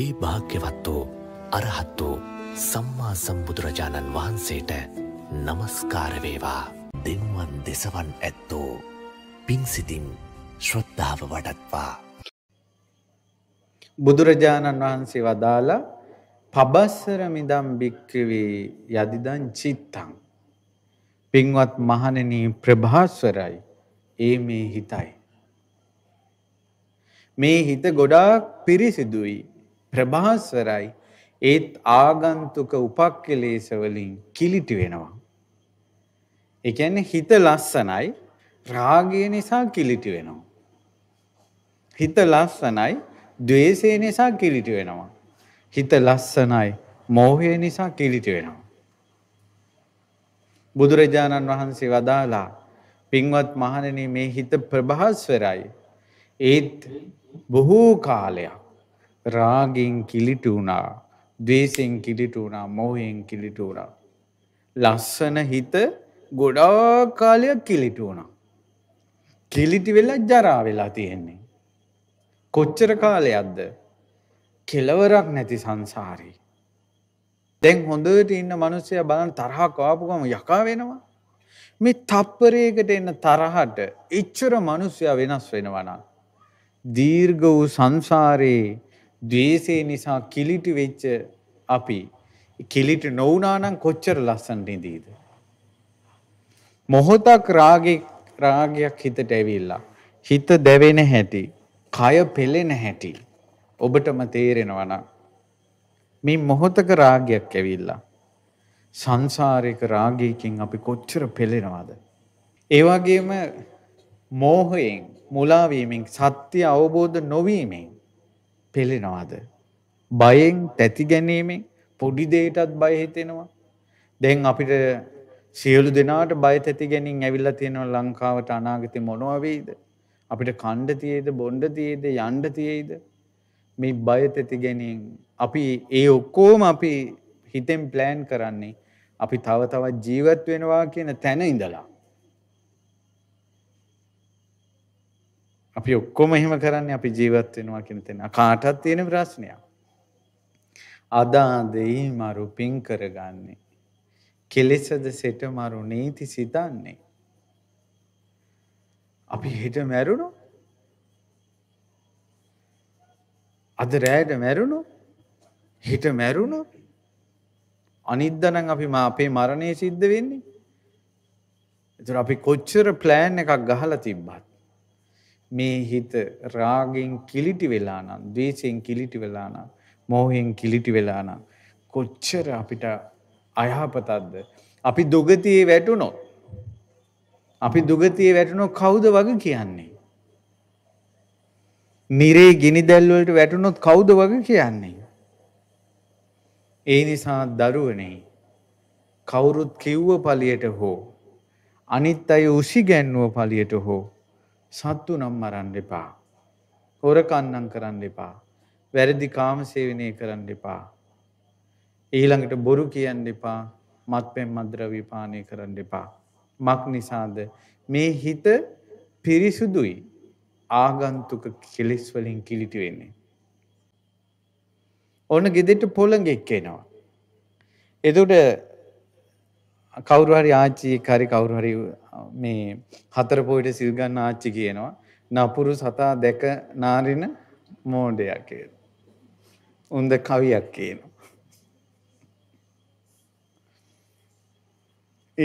ඒ භාග්‍යවත් වූ අරහත් වූ සම්මා සම්බුදුරජාණන් වහන්සේට නමස්කාරවේවා දෙවුවන් දෙසවන් ඇත්තෝ පින්සිතින් ශ්‍රද්ධාව වඩත්වා. බුදුරජාණන් වහන්සේ වදාලා පබස්සර මිදම් භික්කවේ යදිදන් චිත්තං. පින්වත් මහණෙනී ප්‍රභාස්වරයි ඒ මේ හිතයි. මේ හිත ගොඩාක් පිරිසිදුයි ප්‍රභාස්වරයි ඒත් ආගන්තුක උපක්කලේශ වලින් කිලිටි වෙනවා. ඒ කියන්නේ හිත ලස්සනයි රාගය නිසා කිලිටි වෙනවා. හිත ලස්සනයි द्वේෂය නිසා කිලිටි වෙනවා. හිත ලස්සනයි මෝහය නිසා කිලිටි වෙනවා. බුදුරජාණන් වහන්සේ වදාලා පින්වත් මහණෙනි මේ හිත ප්‍රභාස්වරයි. ඒත් බොහෝ කාලයක් රාගෙන් කිලිටු වුණා දවේශෙන් කිලිටු වුණා මොහයෙන් කිලිටු වුණා. ලස්සන හිත ගොඩා කාලයක් කිලිටු වුණා. කිලිටි වෙලා ජරා වෙලා තියෙන්නේ. කොච්චර කාලයක්ද කෙලවරක් නැති සංසාරී. දැන් හොඳට ඉන්න මනුස්සය බලන් තරහා කාපුකම යකා වෙනවා. මේ තප්පරයකට එන්න තරහට එච්චර මනුස්සය වෙනස් වෙනවනම්. දීර්ග වූ සංසාරයේ ද්වේෂය නිසා කිලිටි වෙච්ච අපි කිලිටි නොවුනා නම් කොච්චර ලස්සනට ඉඳීද? මොහොතක් රාගේ රාගයක් හිතට ඇවිල්ලා හිත දැවෙන හැටි, කය පෙළෙන හැටි ඔබටම තේරෙනවා නම් මේ මොහොතක රාගයක් ඇවිල්ලා සංසාරික රාගයකින් අපි කොච්චර පෙළෙනවද? ඒ වගේම මෝහයෙන් මුලාවීමෙන් සත්‍ය අවබෝධ නොවීමෙන් පෙළෙනවාද. බයෙන් තැති ගැනීමෙන් පොඩි දේටත් බය හිතෙනවා. දැන් අපිට සියලු දෙනාට බය තැති ගැනින් ඇවිල්ලා තියෙනවා ලංකාවට අනාගතේ මොනවා වෙයිද? අපිට කණ්ඩ තියේද, බොණ්ඩ තියේද, යන්න තියේද? මේ බය තැති ගැනින් අපි ඒ ඔක්කොම අපි හිතෙන් plan කරන්නේ අපි තව තවත් ජීවත් වෙනවා කියන තැන ඉඳලා. අපි ඔක්කොම එහෙම කරන්නේ අපි ජීවත් වෙනවා කියන තැන. කාටත් තියෙන ප්‍රශ්නයක්. අදාදෙයි මරු පිං කරගන්නේ. කෙලෙසද සෙට මරු නීති සිතන්නේ. අපි හෙට මැරුණොත් අද රෑට මැරුණොත් හෙට මැරුණොත් අනිද්දා නම් අපි මා අපේ මරණය සිද්ධ වෙන්නේ. ඒතර අපි කොච්චර plan එකක් ගහලා තිබ්බත් මේ හිත රාගෙන් කිලිටි වෙලා නම්, ද්වේෂයෙන් කිලිටි වෙලා නම්, මෝහයෙන් කිලිටි වෙලා නම් කොච්චර අපිට අයහපතක්ද? අපි දුගතියේ වැටුණොත් අපි දුගතියේ වැටුණොත් කවුද වගේ කියන්නේ? නිරේ ගිනි දැල් වලට වැටුණොත් කවුද වගේ කියන්නේ? ඒ නිසා දරුවනේ කවුරුත් කිව්ව පලියට හෝ අනිත් අය උසිගැන්නුව පලියට හෝ සත්තු නම් මරන්න එපා. හොරකන්නම් කරන්න එපා. වැරදි කාමසේවනය කරන්න එපා. ඊළඟට බොරු කියන්න එපා මත්පැන් මද්‍රවී පානය කරන්න එපා. මක් නිසාද මේ හිත පිරිසුදුයි ආගන්තුක කෙලෙස්වලින් කිලිටි වෙන්නේ. ඕන ගෙදෙට පොළගෙක් එනවා. එතුට කවුරු හරි ආච්චි හරි කවුරු හරි මේ හතර පොයිට සිල් ගන්න ආච්චි කියනවා නපුරු සතා දැක නාරින මෝඩයක් කියලා. උන්ද කවියක් කියනවා.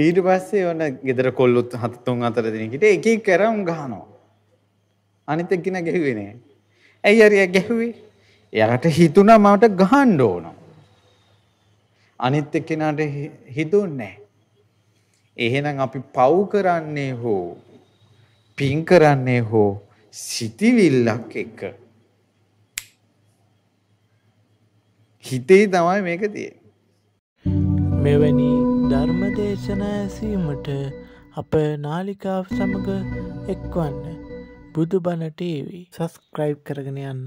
ඊට පස්සේ ඔන්න ගෙදර කොල්ලොත් හත තුන් හතර දෙනෙක්ට එක එක කර උන් ගහනවා. අනිත් එක්කින ගැහුවේ නෑ. ඇයි හරි ගැහුවේ? එයාට හිතුණා මට ගහන්න ඕන. අනිත් එක්කිනාට හිතුන්නේ නෑ. එහෙනම් අපි පව් කරන්නේ හෝ පින් කරන්නේ හෝ සිටිවිල්ලක් එක හිතේ තමයි මේක තියෙන්නේ මෙවැනි ධර්ම දේශනා ඇසීමට අප නාලිකාව සමග එක්වන්න බුදුබණ ටීවී සස්ක්‍රයිබ් කරගෙන යන්න